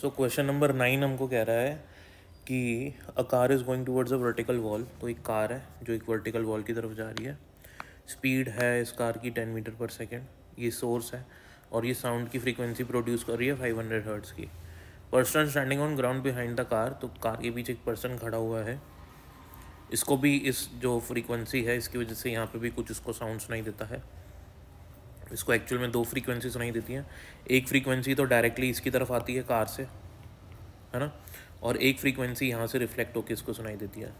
so question number nine हमको कह रहा है कि a car is going towards a vertical wall तो एक कार है जो एक वर्टिकल वॉल की तरफ जा रही है स्पीड है इस कार की टेन मीटर पर सेकेंड ये सोर्स है और ये साउंड की फ्रीक्वेंसी प्रोड्यूस कर रही है फाइव हंड्रेड हर्ट्स की person standing on ground behind the car तो कार के बीच एक पर्सन खड़ा हुआ है इसको भी इस जो फ्रीक्वेंसी है इसकी वजह से यहाँ पे भी कुछ इसको साउंड सुनाई देता है इसको एक्चुअल में दो फ्रीक्वेंसी सुनाई देती हैं एक फ्रीक्वेंसी तो डायरेक्टली इसकी तरफ आती है कार से है ना और एक फ्रीक्वेंसी यहाँ से रिफ्लेक्ट होकर इसको सुनाई देती है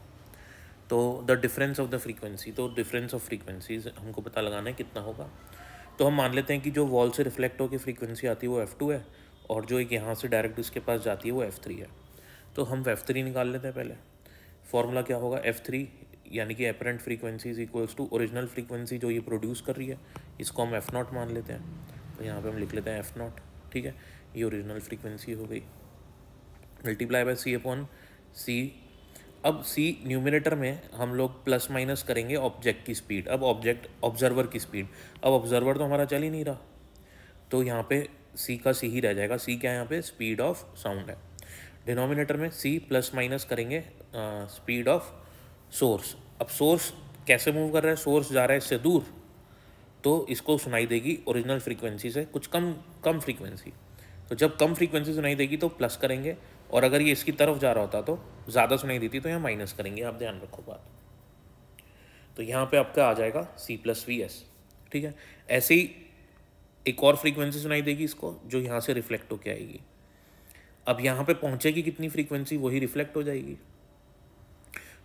तो the difference of the frequency तो डिफरेंस ऑफ फ्रीक्वेंसीज हमको पता लगाना है कितना होगा तो हम मान लेते हैं कि जो वॉल से रिफ्लेक्ट होकर फ्रीक्वेंसी आती है वो एफ़ टू है और जो एक यहाँ से डायरेक्ट उसके पास जाती है वो एफ़ थ्री है तो हम एफ़ थ्री निकाल लेते हैं पहले फार्मूला क्या होगा एफ़ थ्री यानी कि apparent frequency is equals to original frequency जो ये प्रोड्यूस कर रही है इसको हम एफ़ नॉट मान लेते हैं तो यहाँ पे हम लिख लेते हैं एफ़ नॉट ठीक है ये ओरिजिनल फ्रीक्वेंसी हो गई multiply by C upon C अब सी न्यूमिनेटर में हम लोग प्लस माइनस करेंगे ऑब्जेक्ट की स्पीड अब ऑब्जेक्ट ऑब्जर्वर की स्पीड अब ऑब्जर्वर तो हमारा चल ही नहीं रहा तो यहाँ पे सी का सी ही रह जाएगा सी क्या है यहाँ पे स्पीड ऑफ साउंड है डिनोमिनेटर में सी प्लस माइनस करेंगे स्पीड ऑफ सोर्स अब सोर्स कैसे मूव कर रहा है सोर्स जा रहा है इससे दूर तो इसको सुनाई देगी ओरिजिनल फ्रीक्वेंसी से कुछ कम कम फ्रीक्वेंसी तो जब कम फ्रीक्वेंसी सुनाई देगी तो प्लस करेंगे और अगर ये इसकी तरफ जा रहा होता तो ज़्यादा सुनाई देती तो यहाँ माइनस करेंगे आप ध्यान रखो बात तो यहाँ पे आपका आ जाएगा सी प्लस वी एस ठीक है ऐसे ही एक और फ्रीक्वेंसी सुनाई देगी इसको जो यहाँ से रिफ्लेक्ट होके आएगी अब यहाँ पे पहुँचेगी कितनी फ्रीक्वेंसी वही रिफ्लेक्ट हो जाएगी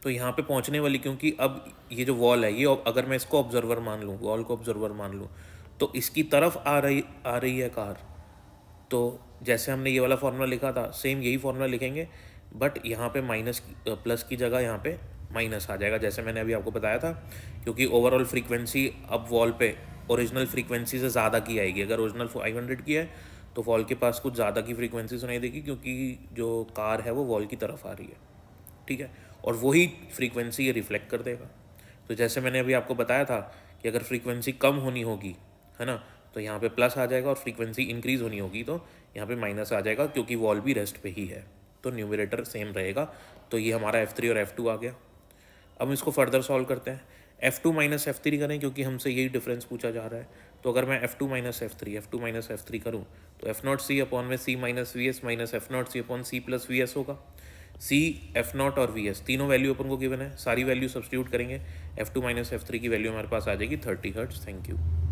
तो यहाँ पे पहुँचने वाली क्योंकि अब ये जो वॉल है ये अगर मैं इसको ऑब्जर्वर मान लूँ वॉल को ऑब्जर्वर मान लूँ तो इसकी तरफ आ रही आ रही है कार तो जैसे हमने ये वाला फार्मूला लिखा था सेम यही फार्मूला लिखेंगे बट यहाँ पे माइनस प्लस की जगह यहाँ पे माइनस आ जाएगा जैसे मैंने अभी आपको बताया था क्योंकि ओवरऑल फ्रीक्वेंसी अब वॉल पे ओरिजिनल फ्रीक्वेंसी से ज़्यादा की आएगी अगर ओरिजिनल 500 की है तो वॉल के पास कुछ ज़्यादा की फ्रीक्वेंसी सुनाई देगी क्योंकि जो कार है वो वॉल की तरफ आ रही है ठीक है और वही फ्रीक्वेंसी ये रिफ्लेक्ट कर देगा तो जैसे मैंने अभी आपको बताया था कि अगर फ्रीक्वेंसी कम होनी होगी है ना तो यहाँ पे प्लस आ जाएगा और फ्रीक्वेंसी इंक्रीज़ होनी होगी तो यहाँ पे माइनस आ जाएगा क्योंकि वॉल भी रेस्ट पे ही है तो न्यूमिरेटर सेम रहेगा तो ये हमारा एफ़ थ्री और एफ़ टू आ गया अब इसको फर्दर सॉल्व करते हैं F two minus F three करें क्योंकि हमसे यही डिफरेंस पूछा जा रहा है तो अगर मैं F two minus F three F two minus F three करूँ तो एफ़ नॉट सी अपॉन में C minus V S minus F not C upon C plus V S होगा सी एफ नॉट और वी एस तीनों value अपन को given है सारी वैल्यू सब्सटीट्यूट करेंगे F two minus F three की वैल्यू हमारे पास आ जाएगी थर्टी हर्ट्स थैंक यू